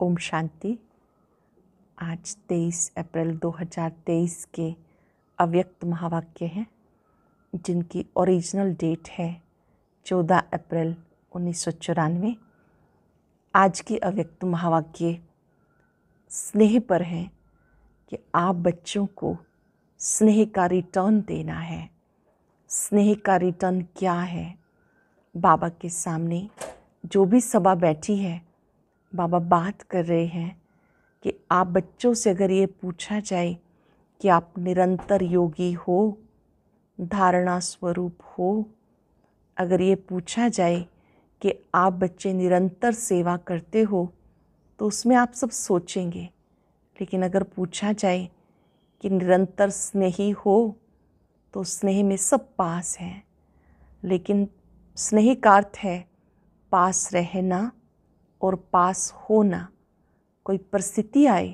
ओम शांति आज 23 अप्रैल 2023 के अव्यक्त महावाक्य हैं जिनकी ओरिजिनल डेट है 14 अप्रैल उन्नीस आज के अव्यक्त महावाक्य स्नेह पर हैं कि आप बच्चों को स्नेह का रिटर्न देना है स्नेह का रिटर्न क्या है बाबा के सामने जो भी सभा बैठी है बाबा बात कर रहे हैं कि आप बच्चों से अगर ये पूछा जाए कि आप निरंतर योगी हो धारणा स्वरूप हो अगर ये पूछा जाए कि आप बच्चे निरंतर सेवा करते हो तो उसमें आप सब सोचेंगे लेकिन अगर पूछा जाए कि निरंतर स्नेही हो तो स्नेह में सब पास हैं लेकिन स्नेही का अर्थ है पास रहना और पास होना कोई परिस्थिति आए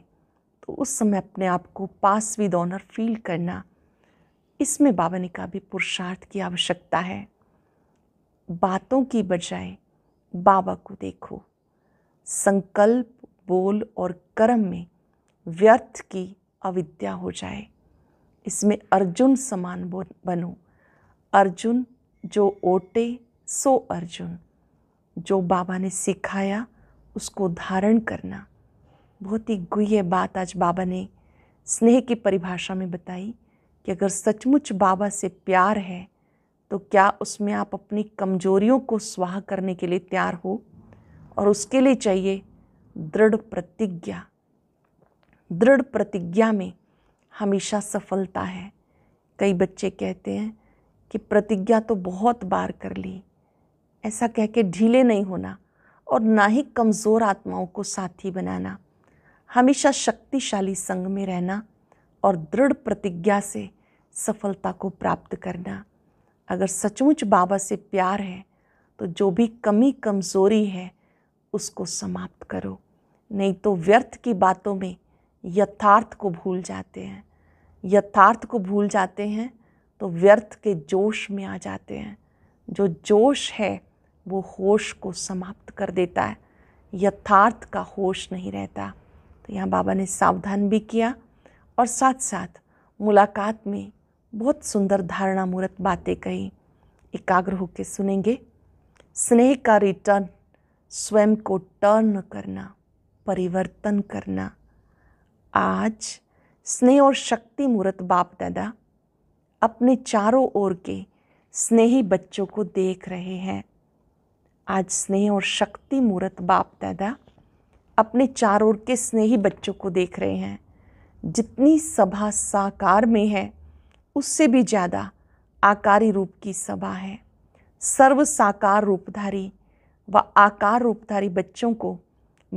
तो उस समय अपने आप को पास विद ऑनर फील करना इसमें बाबा कहा भी पुरुषार्थ की आवश्यकता है बातों की बजाय बाबा को देखो संकल्प बोल और कर्म में व्यर्थ की अविद्या हो जाए इसमें अर्जुन समान बनो अर्जुन जो ओटे सो अर्जुन जो बाबा ने सिखाया उसको धारण करना बहुत ही गुह्य बात आज बाबा ने स्नेह की परिभाषा में बताई कि अगर सचमुच बाबा से प्यार है तो क्या उसमें आप अपनी कमजोरियों को स्वाह करने के लिए तैयार हो और उसके लिए चाहिए दृढ़ प्रतिज्ञा दृढ़ प्रतिज्ञा में हमेशा सफलता है कई बच्चे कहते हैं कि प्रतिज्ञा तो बहुत बार कर ली ऐसा कह के ढीले नहीं होना और ना ही कमज़ोर आत्माओं को साथी बनाना हमेशा शक्तिशाली संग में रहना और दृढ़ प्रतिज्ञा से सफलता को प्राप्त करना अगर सचमुच बाबा से प्यार है तो जो भी कमी कमज़ोरी है उसको समाप्त करो नहीं तो व्यर्थ की बातों में यथार्थ को भूल जाते हैं यथार्थ को भूल जाते हैं तो व्यर्थ के जोश में आ जाते हैं जो जोश है वो होश को समाप्त कर देता है यथार्थ का होश नहीं रहता तो यहाँ बाबा ने सावधान भी किया और साथ साथ मुलाकात में बहुत सुंदर धारणा मूर्त बातें कही एकाग्र होकर सुनेंगे स्नेह का रिटर्न स्वयं को टर्न करना परिवर्तन करना आज स्नेह और शक्ति मूर्त बाप दादा अपने चारों ओर के स्नेही बच्चों को देख रहे हैं आज स्नेह और शक्ति मूर्त बाप दादा अपने चार ओर के स्नेही बच्चों को देख रहे हैं जितनी सभा साकार में है उससे भी ज़्यादा आकारी रूप की सभा है सर्व साकार रूपधारी व आकार रूपधारी बच्चों को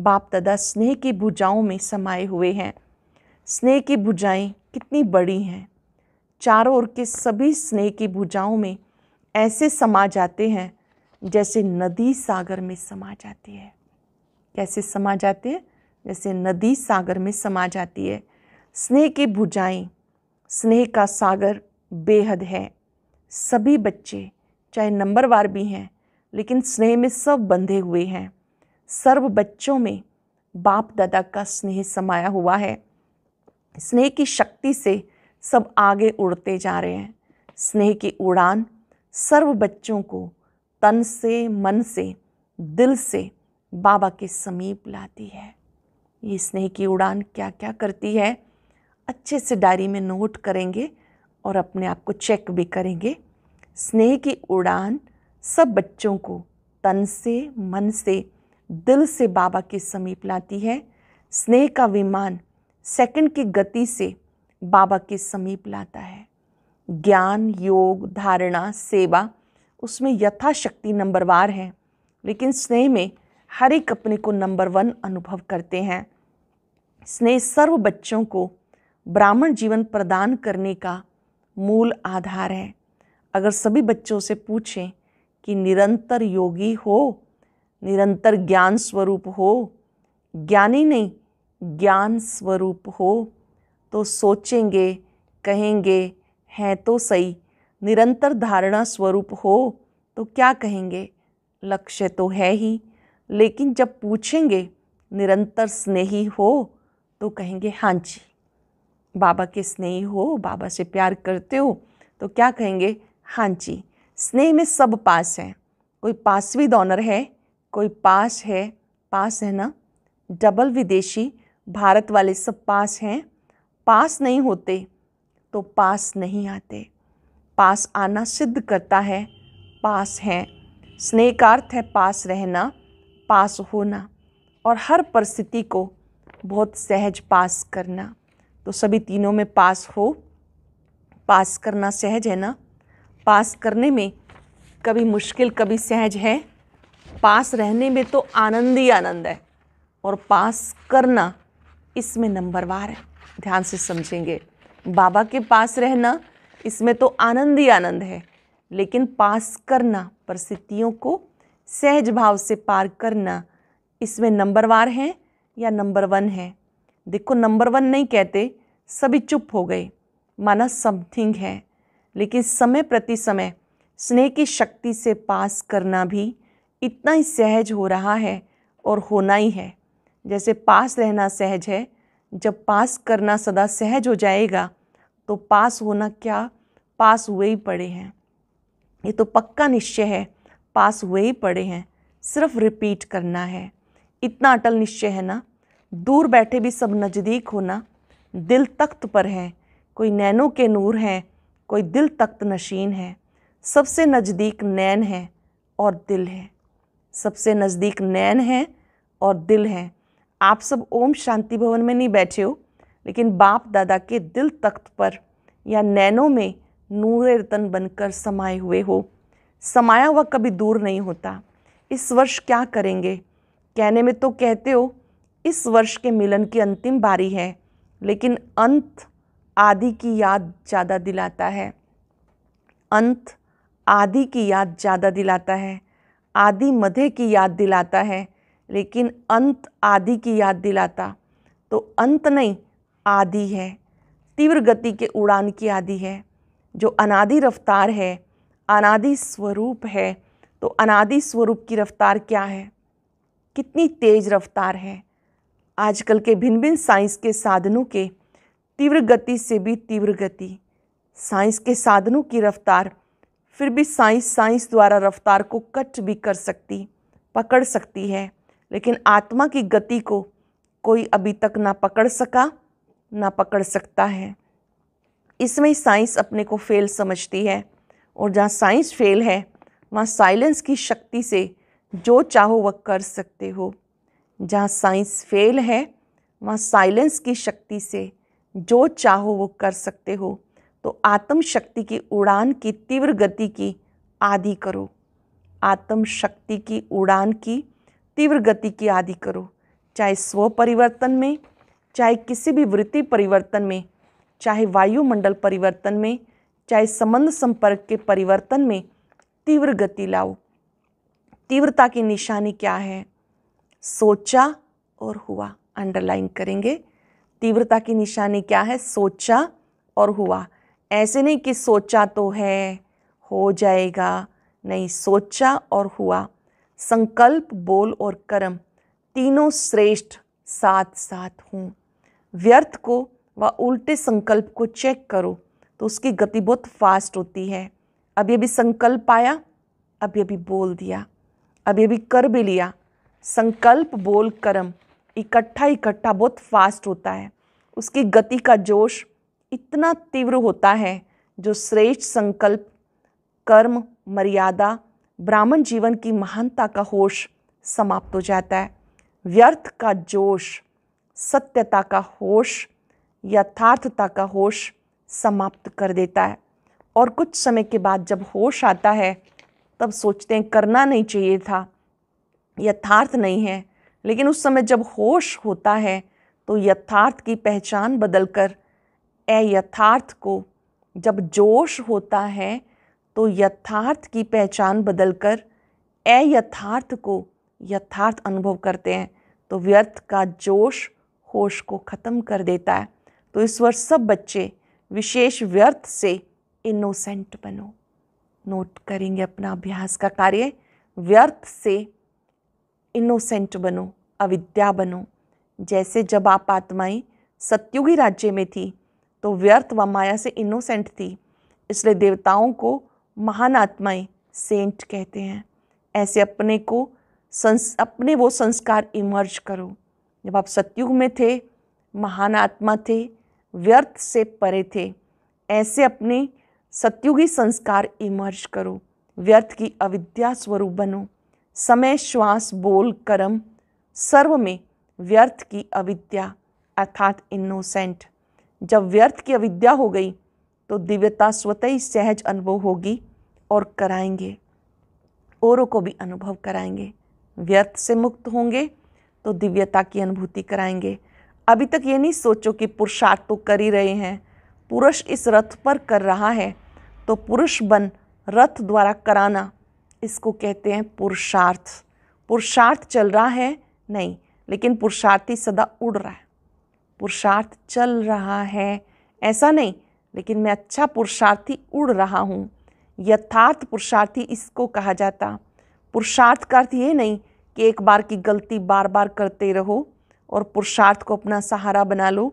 बाप दादा स्नेह की भुजाओं में समाये हुए हैं स्नेह की भुजाएं कितनी बड़ी हैं चारों ओर के सभी स्नेह की भुजाओं में ऐसे समा जाते हैं जैसे नदी सागर में समा जाती है कैसे समा जाती है जैसे नदी सागर में समा जाती है स्नेह की भुजाएं स्नेह का सागर बेहद है सभी बच्चे चाहे नंबरवार भी हैं लेकिन स्नेह में सब बंधे हुए हैं सर्व बच्चों में बाप दादा का स्नेह समाया हुआ है स्नेह की शक्ति से सब आगे उड़ते जा रहे हैं स्नेह की उड़ान सर्व बच्चों को तन से मन से दिल से बाबा के समीप लाती है ये स्नेह की उड़ान क्या क्या करती है अच्छे से डायरी में नोट करेंगे और अपने आप को चेक भी करेंगे स्नेह की उड़ान सब बच्चों को तन से मन से दिल से बाबा के समीप लाती है स्नेह का विमान सेकंड की गति से बाबा के समीप लाता है ज्ञान योग धारणा सेवा उसमें यथाशक्ति नंबरवार हैं लेकिन स्नेह में हर एक अपने को नंबर वन अनुभव करते हैं स्नेह सर्व बच्चों को ब्राह्मण जीवन प्रदान करने का मूल आधार है अगर सभी बच्चों से पूछें कि निरंतर योगी हो निरंतर ज्ञान स्वरूप हो ज्ञानी नहीं ज्ञान स्वरूप हो तो सोचेंगे कहेंगे हैं तो सही निरंतर धारणा स्वरूप हो तो क्या कहेंगे लक्ष्य तो है ही लेकिन जब पूछेंगे निरंतर स्नेही हो तो कहेंगे हाँ जी बाबा के स्नेही हो बाबा से प्यार करते हो तो क्या कहेंगे हाँ जी स्नेह में सब पास हैं कोई पासवी डॉनर है कोई पास है पास है ना डबल विदेशी भारत वाले सब पास हैं पास नहीं होते तो पास नहीं आते पास आना सिद्ध करता है पास है स्नेह का अर्थ है पास रहना पास होना और हर परिस्थिति को बहुत सहज पास करना तो सभी तीनों में पास हो पास करना सहज है ना पास करने में कभी मुश्किल कभी सहज है पास रहने में तो आनंद ही आनंद है और पास करना इसमें नंबरवार है ध्यान से समझेंगे बाबा के पास रहना इसमें तो आनंद ही आनंद है लेकिन पास करना परिस्थितियों को सहज भाव से पार करना इसमें नंबरवार हैं या नंबर वन है देखो नंबर वन नहीं कहते सभी चुप हो गए माना समथिंग है लेकिन समय प्रति समय स्नेह की शक्ति से पास करना भी इतना ही सहज हो रहा है और होना ही है जैसे पास रहना सहज है जब पास करना सदा सहज हो जाएगा तो पास होना क्या पास हुए ही पड़े हैं ये तो पक्का निश्चय है पास हुए ही पड़े हैं सिर्फ रिपीट करना है इतना अटल निश्चय है ना दूर बैठे भी सब नज़दीक होना दिल तख्त पर हैं कोई नैनों के नूर हैं कोई दिल तख्त नशीन है सबसे नज़दीक नैन है और दिल है सबसे नज़दीक नैन है और दिल है आप सब ओम शांति भवन में नहीं बैठे हो लेकिन बाप दादा के दिल तख्त पर या नैनों में नूर रतन बनकर समाये हुए हो समाया हुआ कभी दूर नहीं होता इस वर्ष क्या करेंगे कहने में तो कहते हो इस वर्ष के मिलन की अंतिम बारी है लेकिन अंत आदि की याद ज़्यादा दिलाता है अंत आदि की याद ज़्यादा दिलाता है आदि मधे की याद दिलाता है लेकिन अंत आदि की याद दिलाता तो अंत नहीं आदि है तीव्र गति के उड़ान की आदि है जो अनादि रफ्तार है अनादि स्वरूप है तो अनादि स्वरूप की रफ्तार क्या है कितनी तेज रफ्तार है आजकल के भिन्न भिन्न साइंस के साधनों के तीव्र गति से भी तीव्र गति साइंस के साधनों की रफ्तार फिर भी साइंस साइंस द्वारा रफ्तार को कट भी कर सकती पकड़ सकती है लेकिन आत्मा की गति को कोई अभी तक ना पकड़ सका ना पकड़ सकता है इसमें साइंस अपने को फेल समझती है और जहाँ साइंस फेल है वहाँ साइलेंस की शक्ति से जो चाहो वह कर सकते हो जहाँ साइंस फेल है वहाँ साइलेंस की शक्ति से जो चाहो वो कर सकते हो तो आत्म शक्ति की उड़ान की तीव्र गति की आदि करो आत्म शक्ति की उड़ान की तीव्र गति की आदि करो चाहे स्व परिवर्तन में चाहे किसी भी वृत्ति परिवर्तन में चाहे वायुमंडल परिवर्तन में चाहे संबंध संपर्क के परिवर्तन में तीव्र गति लाओ तीव्रता की निशानी क्या है सोचा और हुआ अंडरलाइन करेंगे तीव्रता की निशानी क्या है सोचा और हुआ ऐसे नहीं कि सोचा तो है हो जाएगा नहीं सोचा और हुआ संकल्प बोल और कर्म तीनों श्रेष्ठ साथ साथ हूँ व्यर्थ को व उल्टे संकल्प को चेक करो तो उसकी गति बहुत फास्ट होती है अभी अभी संकल्प आया अभी अभी बोल दिया अभी अभी कर भी लिया संकल्प बोल कर्म इकट्ठा इकट्ठा बहुत फास्ट होता है उसकी गति का जोश इतना तीव्र होता है जो श्रेष्ठ संकल्प कर्म मर्यादा ब्राह्मण जीवन की महानता का होश समाप्त हो जाता है व्यर्थ का जोश सत्यता का होश यथार्थता का होश समाप्त कर देता है और कुछ समय के बाद जब होश आता है तब सोचते हैं करना नहीं चाहिए था यथार्थ नहीं है लेकिन उस समय जब होश होता है तो यथार्थ की पहचान बदलकर यथार्थ को जब जोश होता है तो यथार्थ की पहचान बदलकर यथार्थ को यथार्थ अनुभव करते हैं तो व्यर्थ का जोश होश को ख़त्म कर देता है तो इस वर्ष सब बच्चे विशेष व्यर्थ से इनोसेंट बनो नोट करेंगे अपना अभ्यास का कार्य व्यर्थ से इनोसेंट बनो अविद्या बनो जैसे जब आप आत्माएं सत्युगी राज्य में थी तो व्यर्थ व माया से इनोसेंट थी इसलिए देवताओं को महान आत्माएं सेंट कहते हैं ऐसे अपने को संस अपने वो संस्कार इमर्ज करो जब आप सत्युग में थे महान आत्मा थे व्यर्थ से परे थे ऐसे अपने सत्युगी संस्कार इमर्ज करो व्यर्थ की अविद्या स्वरूप बनो समय श्वास बोल कर्म सर्व में व्यर्थ की अविद्या अर्थात इनोसेंट जब व्यर्थ की अविद्या हो गई तो दिव्यता स्वतः ही सहज अनुभव होगी और कराएंगे औरों को भी अनुभव कराएंगे व्यर्थ से मुक्त होंगे तो दिव्यता की अनुभूति कराएंगे अभी तक ये नहीं सोचो कि पुरुषार्थ तो कर ही रहे हैं पुरुष इस रथ पर कर रहा है तो पुरुष बन रथ द्वारा कराना इसको कहते हैं पुरुषार्थ पुरुषार्थ चल रहा है नहीं लेकिन पुरुषार्थी सदा उड़ रहा है पुरुषार्थ चल रहा है ऐसा नहीं लेकिन मैं अच्छा पुरुषार्थी उड़ रहा हूँ यथार्थ पुरुषार्थी इसको कहा जाता पुरुषार्थ का अर्थ ये नहीं कि एक बार की गलती बार बार करते रहो और पुरुषार्थ को अपना सहारा बना लो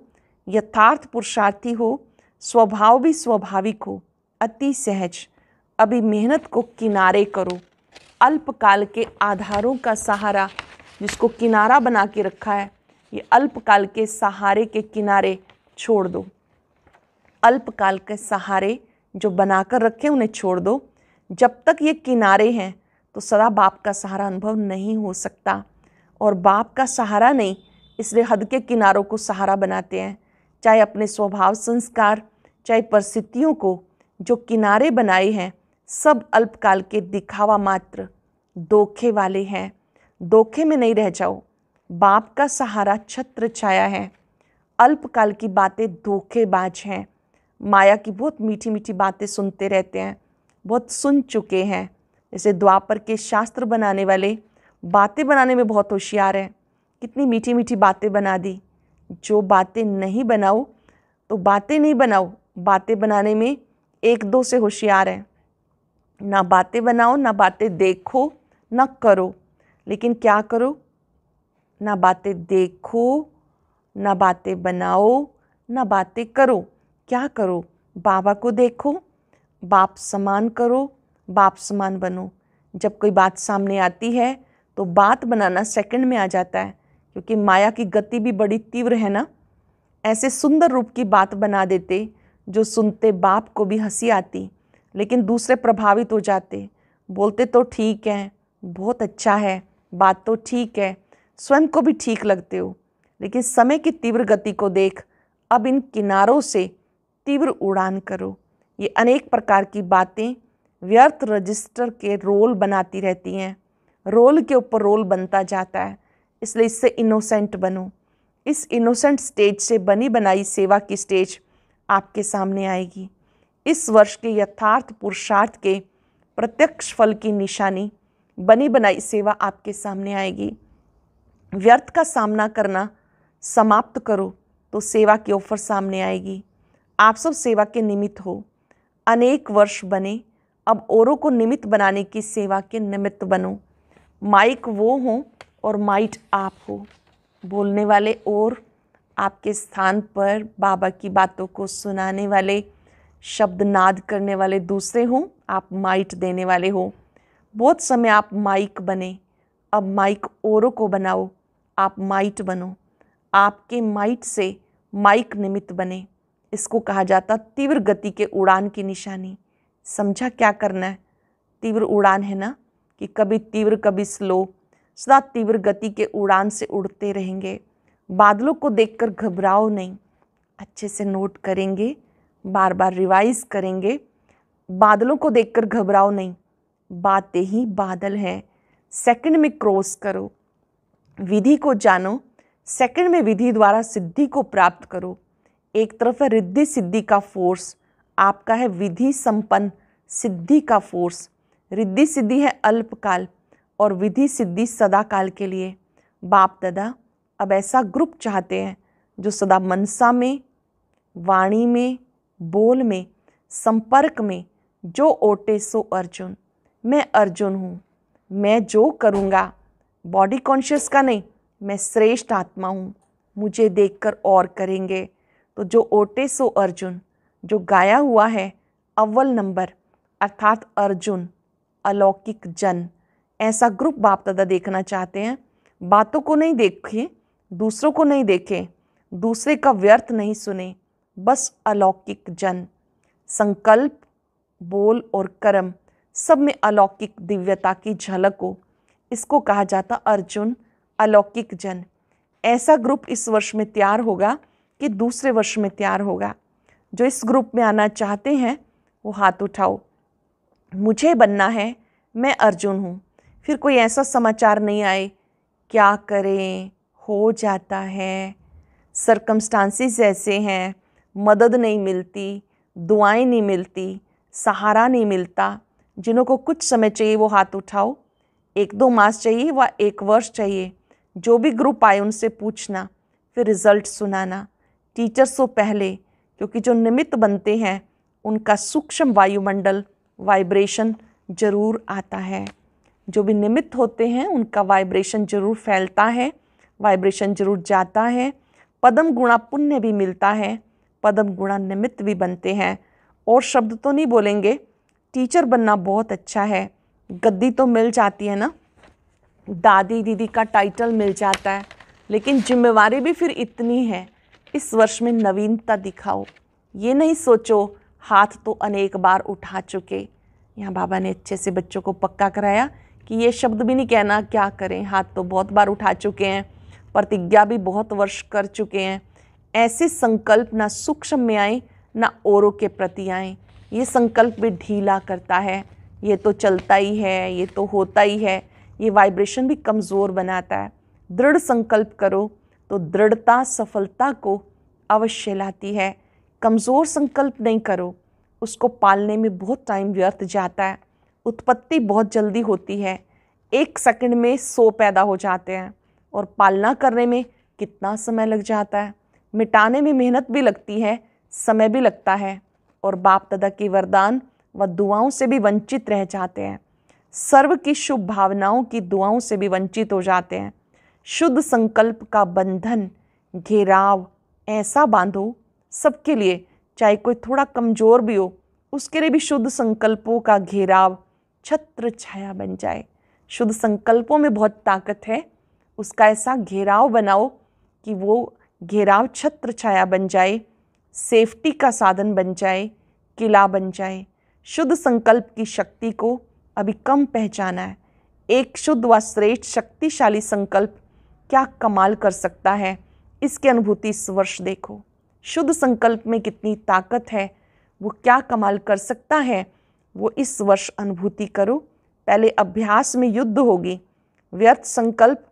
यथार्थ पुरुषार्थी हो स्वभाव भी स्वाभाविक हो अति सहज अभी मेहनत को किनारे करो अल्पकाल के आधारों का सहारा जिसको किनारा बना के रखा है ये अल्पकाल के सहारे के किनारे छोड़ दो अल्पकाल के सहारे जो बनाकर रखे उन्हें छोड़ दो जब तक ये किनारे हैं तो सदा बाप का सहारा अनुभव नहीं हो सकता और बाप का सहारा नहीं इसलिए हद के किनारों को सहारा बनाते हैं चाहे अपने स्वभाव संस्कार चाहे परिस्थितियों को जो किनारे बनाए हैं सब अल्पकाल के दिखावा मात्र धोखे वाले हैं धोखे में नहीं रह जाओ बाप का सहारा छत्र छाया है अल्पकाल की बातें धोखेबाज हैं माया की बहुत मीठी मीठी बातें सुनते रहते हैं बहुत सुन चुके हैं जैसे द्वापर के शास्त्र बनाने वाले बातें बनाने में बहुत होशियार हैं कितनी मीठी मीठी बातें बना दी जो बातें नहीं बनाओ तो बातें नहीं बनाओ बातें बनाने में एक दो से होशियार हैं ना बातें बनाओ ना बातें देखो ना करो लेकिन क्या करो ना बातें देखो ना बातें बनाओ ना बातें करो क्या करो बाबा को देखो बाप समान करो बाप समान बनो जब कोई बात सामने आती है तो बात बनाना सेकंड में आ जाता है क्योंकि माया की गति भी बड़ी तीव्र है ना ऐसे सुंदर रूप की बात बना देते जो सुनते बाप को भी हंसी आती लेकिन दूसरे प्रभावित हो जाते बोलते तो ठीक है बहुत अच्छा है बात तो ठीक है स्वयं को भी ठीक लगते हो लेकिन समय की तीव्र गति को देख अब इन किनारों से तीव्र उड़ान करो ये अनेक प्रकार की बातें व्यर्थ रजिस्टर के रोल बनाती रहती हैं रोल के ऊपर रोल बनता जाता है इसलिए इससे इनोसेंट बनो इस इनोसेंट स्टेज से बनी बनाई सेवा की स्टेज आपके सामने आएगी इस वर्ष के यथार्थ पुरुषार्थ के प्रत्यक्ष फल की निशानी बनी बनाई सेवा आपके सामने आएगी व्यर्थ का सामना करना समाप्त करो तो सेवा की ऑफर सामने आएगी आप सब सेवा के निमित्त हो अनेक वर्ष बने अब औरों को निमित्त बनाने की सेवा के निमित्त बनो माइक वो हों और माइट आप हो बोलने वाले और आपके स्थान पर बाबा की बातों को सुनाने वाले शब्द नाद करने वाले दूसरे हों आप माइट देने वाले हो बहुत समय आप माइक बने अब माइक औरों को बनाओ आप माइट बनो आपके माइट से माइक निमित्त बने इसको कहा जाता तीव्र गति के उड़ान की निशानी समझा क्या करना है तीव्र उड़ान है ना कि कभी तीव्र कभी स्लो सदा तीव्र गति के उड़ान से उड़ते रहेंगे बादलों को देखकर घबराओ नहीं अच्छे से नोट करेंगे बार बार रिवाइज करेंगे बादलों को देखकर घबराओ नहीं बातें ही बादल हैं सेकंड में क्रॉस करो विधि को जानो सेकंड में विधि द्वारा सिद्धि को प्राप्त करो एक तरफ है रिद्धि सिद्धि का फोर्स आपका है विधि संपन्न सिद्धि का फोर्स रिद्धि सिद्धि है अल्पकाल और विधि सिद्धि सदा काल के लिए बाप दादा अब ऐसा ग्रुप चाहते हैं जो सदा मनसा में वाणी में बोल में संपर्क में जो ओटे सो अर्जुन मैं अर्जुन हूँ मैं जो करूँगा बॉडी कॉन्शियस का नहीं मैं श्रेष्ठ आत्मा हूँ मुझे देखकर और करेंगे तो जो ओटे सो अर्जुन जो गाया हुआ है अव्वल नंबर अर्थात अर्जुन अलौकिक जन ऐसा ग्रुप बाप दादा देखना चाहते हैं बातों को नहीं देखें दूसरों को नहीं देखें दूसरे का व्यर्थ नहीं सुने बस अलौकिक जन संकल्प बोल और कर्म सब में अलौकिक दिव्यता की झलक हो इसको कहा जाता अर्जुन अलौकिक जन ऐसा ग्रुप इस वर्ष में तैयार होगा कि दूसरे वर्ष में तैयार होगा जो इस ग्रुप में आना चाहते हैं वो हाथ उठाओ मुझे बनना है मैं अर्जुन हूँ फिर कोई ऐसा समाचार नहीं आए क्या करें हो जाता है सरकमस्टांसिस ऐसे हैं मदद नहीं मिलती दुआएं नहीं मिलती सहारा नहीं मिलता जिन्हों को कुछ समय चाहिए वो हाथ उठाओ एक दो मास चाहिए व एक वर्ष चाहिए जो भी ग्रुप आए उनसे पूछना फिर रिज़ल्ट सुनाना टीचर्स तो पहले क्योंकि जो निमित्त बनते हैं उनका सूक्ष्म वायुमंडल वाइब्रेशन ज़रूर आता है जो भी निमित्त होते हैं उनका वाइब्रेशन जरूर फैलता है वाइब्रेशन जरूर जाता है पदम गुणा पुण्य भी मिलता है पदम गुणा निमित्त भी बनते हैं और शब्द तो नहीं बोलेंगे टीचर बनना बहुत अच्छा है गद्दी तो मिल जाती है ना दादी दीदी का टाइटल मिल जाता है लेकिन जिम्मेवारी भी फिर इतनी है इस वर्ष में नवीनता दिखाओ ये नहीं सोचो हाथ तो अनेक बार उठा चुके यहाँ बाबा ने अच्छे से बच्चों को पक्का कराया कि ये शब्द भी नहीं कहना क्या करें हाथ तो बहुत बार उठा चुके हैं प्रतिज्ञा भी बहुत वर्ष कर चुके हैं ऐसे संकल्प ना सूक्ष्म में आए ना औरों के प्रति आए ये संकल्प भी ढीला करता है ये तो चलता ही है ये तो होता ही है ये वाइब्रेशन भी कमज़ोर बनाता है दृढ़ संकल्प करो तो दृढ़ता सफलता को अवश्य लाती है कमज़ोर संकल्प नहीं करो उसको पालने में बहुत टाइम व्यर्थ जाता है उत्पत्ति बहुत जल्दी होती है एक सेकंड में सौ पैदा हो जाते हैं और पालना करने में कितना समय लग जाता है मिटाने में मेहनत भी लगती है समय भी लगता है और बाप दादा के वरदान व दुआओं से भी वंचित रह जाते हैं सर्व की शुभ भावनाओं की दुआओं से भी वंचित हो जाते हैं शुद्ध संकल्प का बंधन घेराव ऐसा बांधो सबके लिए चाहे कोई थोड़ा कमज़ोर भी हो उसके लिए भी शुद्ध संकल्पों का घेराव छत्र छाया बन जाए शुद्ध संकल्पों में बहुत ताकत है उसका ऐसा घेराव बनाओ कि वो घेराव छत्र छाया बन जाए सेफ्टी का साधन बन जाए किला बन जाए शुद्ध संकल्प की शक्ति को अभी कम पहचाना है एक शुद्ध व श्रेष्ठ शक्तिशाली संकल्प क्या कमाल कर सकता है इसकी अनुभूति इस वर्ष देखो शुद्ध संकल्प में कितनी ताकत है वो क्या कमाल कर सकता है वो इस वर्ष अनुभूति करो पहले अभ्यास में युद्ध होगी व्यर्थ संकल्प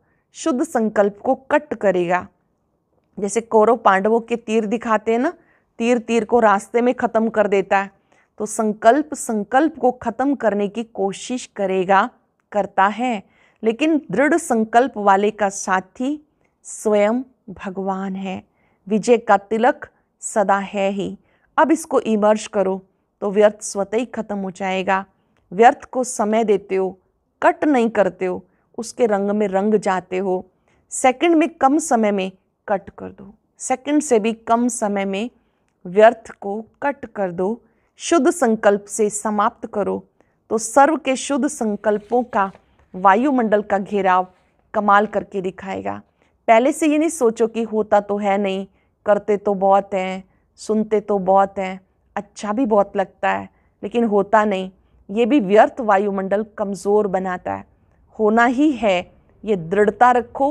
शुद्ध संकल्प को कट करेगा जैसे कौरव पांडवों के तीर दिखाते हैं ना तीर तीर को रास्ते में ख़त्म कर देता है तो संकल्प संकल्प को ख़त्म करने की कोशिश करेगा करता है लेकिन दृढ़ संकल्प वाले का साथी स्वयं भगवान है विजय का तिलक सदा है ही अब इसको इमर्ज करो तो व्यर्थ स्वतः ही खत्म हो जाएगा व्यर्थ को समय देते हो कट नहीं करते हो उसके रंग में रंग जाते हो सेकंड में कम समय में कट कर दो सेकंड से भी कम समय में व्यर्थ को कट कर दो शुद्ध संकल्प से समाप्त करो तो सर्व के शुद्ध संकल्पों का वायुमंडल का घेराव कमाल करके दिखाएगा पहले से ये नहीं सोचो कि होता तो है नहीं करते तो बहुत हैं सुनते तो बहुत हैं अच्छा भी बहुत लगता है लेकिन होता नहीं ये भी व्यर्थ वायुमंडल कमज़ोर बनाता है होना ही है ये दृढ़ता रखो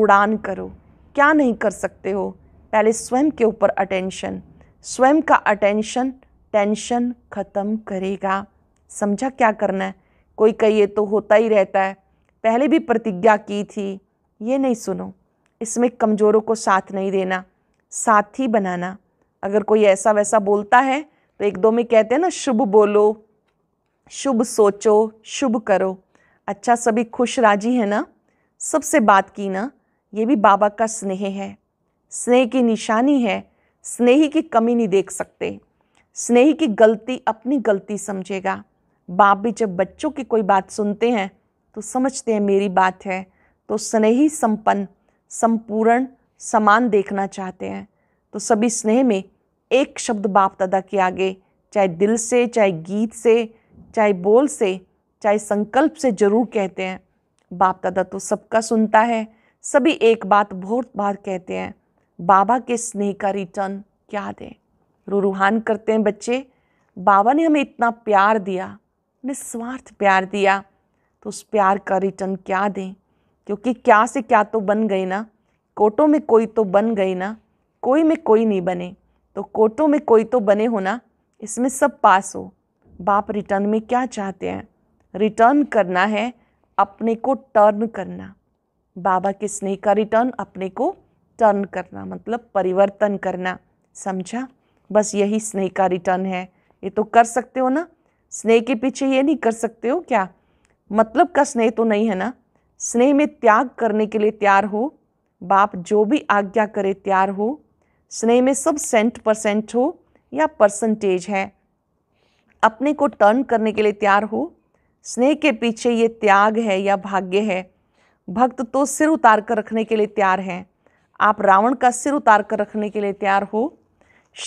उड़ान करो क्या नहीं कर सकते हो पहले स्वयं के ऊपर अटेंशन स्वयं का अटेंशन टेंशन ख़त्म करेगा समझा क्या करना है कोई कहिए तो होता ही रहता है पहले भी प्रतिज्ञा की थी ये नहीं सुनो इसमें कमज़ोरों को साथ नहीं देना साथी बनाना अगर कोई ऐसा वैसा बोलता है तो एक दो में कहते हैं ना शुभ बोलो शुभ सोचो शुभ करो अच्छा सभी खुश राजी है ना सबसे बात की ना ये भी बाबा का स्नेह है स्नेह की निशानी है स्नेही की कमी नहीं देख सकते स्नेही की गलती अपनी गलती समझेगा बाप भी जब बच्चों की कोई बात सुनते हैं तो समझते हैं मेरी बात है तो स्नेही संपन्न संपूर्ण समान देखना चाहते हैं तो सभी स्नेह में एक शब्द बाप दादा के आगे चाहे दिल से चाहे गीत से चाहे बोल से चाहे संकल्प से जरूर कहते हैं बाप दादा तो सबका सुनता है सभी एक बात बहुत बार कहते हैं बाबा के स्नेह का रिटर्न क्या दें रूहान करते हैं बच्चे बाबा ने हमें इतना प्यार दिया निस्वार्थ प्यार दिया तो उस प्यार का रिटर्न क्या दें क्योंकि क्या से क्या तो बन गए ना कोटों में कोई तो बन गए ना कोई में कोई नहीं बने तो कोटों में कोई तो बने हो ना इसमें सब पास हो बाप रिटर्न में क्या चाहते हैं रिटर्न करना है अपने को टर्न करना बाबा के स्नेह का रिटर्न अपने को टर्न करना मतलब परिवर्तन करना समझा बस यही स्नेह का रिटर्न है ये तो कर सकते हो ना स्नेह के पीछे ये नहीं कर सकते हो क्या मतलब का स्नेह तो नहीं है ना स्नेह में त्याग करने के लिए तैयार हो बाप जो भी आज्ञा करे तैयार हो स्नेह में सब सेंट परसेंट हो या परसेंटेज है अपने को टर्न करने के लिए तैयार हो स्नेह के पीछे ये त्याग है या भाग्य है भक्त तो सिर उतार कर रखने के लिए तैयार हैं आप रावण का सिर उतार कर रखने के लिए तैयार हो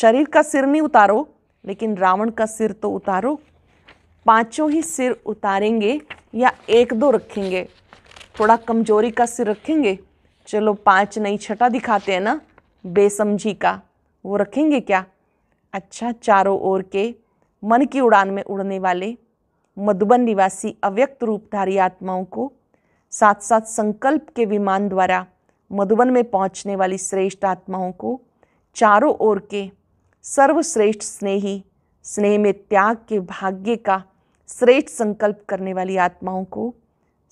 शरीर का सिर नहीं उतारो लेकिन रावण का सिर तो उतारो पांचों ही सिर उतारेंगे या एक दो रखेंगे थोड़ा कमजोरी का सिर रखेंगे चलो पांच नहीं छठा दिखाते हैं ना बेसमझी का वो रखेंगे क्या अच्छा चारों ओर के मन की उड़ान में उड़ने वाले मधुबन निवासी अव्यक्त रूपधारी आत्माओं को साथ साथ संकल्प के विमान द्वारा मधुबन में पहुंचने वाली श्रेष्ठ आत्माओं को चारों ओर के सर्वश्रेष्ठ स्नेही स्नेह में त्याग के भाग्य का श्रेष्ठ संकल्प करने वाली आत्माओं को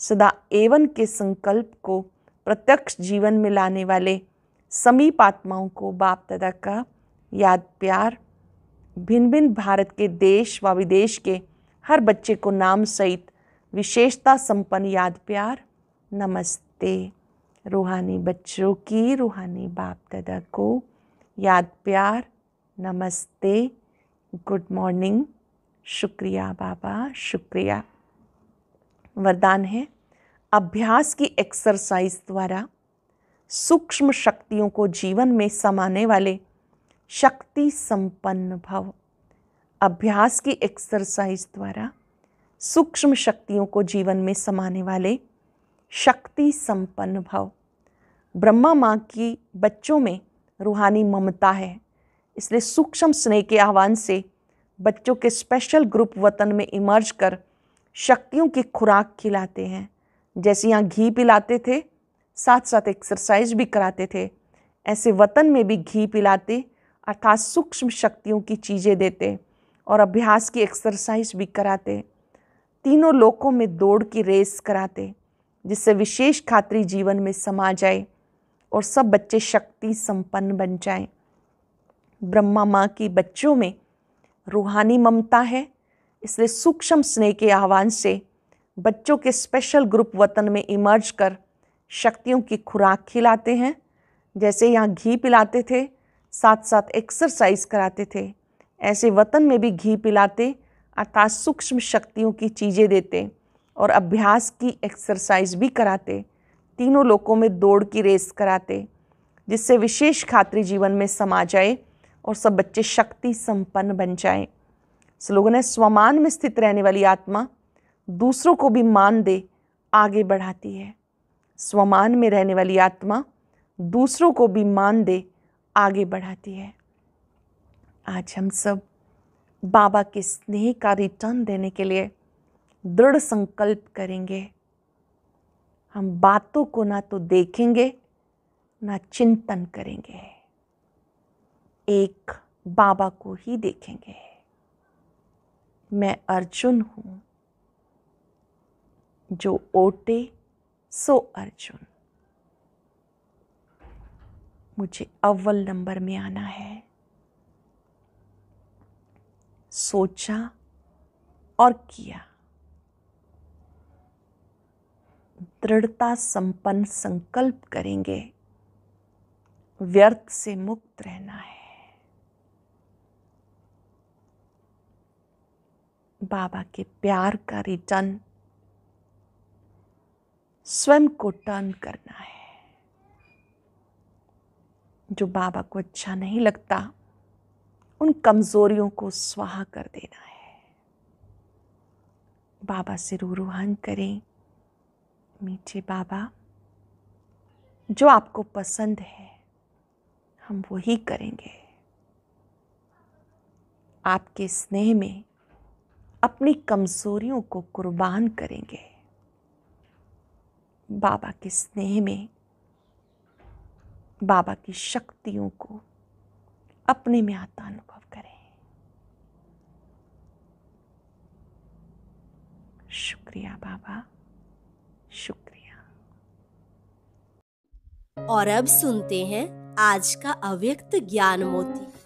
सदा एवन के संकल्प को प्रत्यक्ष जीवन में लाने वाले समीप आत्माओं को बाप दादा का याद प्यार भिन्न भिन्न भारत के देश व विदेश के हर बच्चे को नाम सहित विशेषता संपन्न याद प्यार नमस्ते रूहानी बच्चों की रूहानी बाप दादा को याद प्यार नमस्ते गुड मॉर्निंग शुक्रिया बाबा शुक्रिया वरदान है अभ्यास की एक्सरसाइज द्वारा सूक्ष्म शक्तियों को जीवन में समाने वाले शक्ति संपन्न भव अभ्यास की एक्सरसाइज द्वारा सूक्ष्म शक्तियों को जीवन में समाने वाले शक्ति संपन्न भव ब्रह्मा माँ की बच्चों में रूहानी ममता है इसलिए सूक्ष्म स्नेह के आह्वान से बच्चों के स्पेशल ग्रुप वतन में इमर्ज कर शक्तियों की खुराक खिलाते हैं जैसे यहाँ घी पिलाते थे साथ साथ एक्सरसाइज भी कराते थे ऐसे वतन में भी घी पिलाते अर्थात सूक्ष्म शक्तियों की चीज़ें देते और अभ्यास की एक्सरसाइज भी कराते तीनों लोकों में दौड़ की रेस कराते जिससे विशेष खातरी जीवन में समा जाए और सब बच्चे शक्ति संपन्न बन जाएं। ब्रह्मा माँ की बच्चों में रूहानी ममता है इसलिए सूक्ष्म स्नेह के आह्वान से बच्चों के स्पेशल ग्रुप वतन में इमर्ज कर शक्तियों की खुराक खिलाते हैं जैसे यहाँ घी पिलाते थे साथ साथ एक्सरसाइज कराते थे ऐसे वतन में भी घी पिलाते अर्थात सूक्ष्म शक्तियों की चीज़ें देते और अभ्यास की एक्सरसाइज भी कराते तीनों लोगों में दौड़ की रेस कराते जिससे विशेष खातरी जीवन में समा जाए और सब बच्चे शक्ति संपन्न बन जाएं। स्लोगन है स्वमान में स्थित रहने वाली आत्मा दूसरों को भी मान दे आगे बढ़ाती है स्वमान में रहने वाली आत्मा दूसरों को भी मान दे आगे बढ़ाती है आज हम सब बाबा के स्नेह का रिटर्न देने के लिए दृढ़ संकल्प करेंगे हम बातों को ना तो देखेंगे ना चिंतन करेंगे एक बाबा को ही देखेंगे मैं अर्जुन हूँ जो ओटे सो अर्जुन मुझे अव्वल नंबर में आना है सोचा और किया दृढ़ता संपन्न संकल्प करेंगे व्यर्थ से मुक्त रहना है बाबा के प्यार का रिटर्न स्वयं को टर्न करना है जो बाबा को अच्छा नहीं लगता उन कमजोरियों को स्वाहा कर देना है बाबा से रूहान करें मीठे बाबा जो आपको पसंद है हम वही करेंगे आपके स्नेह में अपनी कमजोरियों को कुर्बान करेंगे बाबा के स्नेह में बाबा की शक्तियों को अपने में आता अनुभव करें शुक्रिया बाबा शुक्रिया और अब सुनते हैं आज का अव्यक्त ज्ञान मोती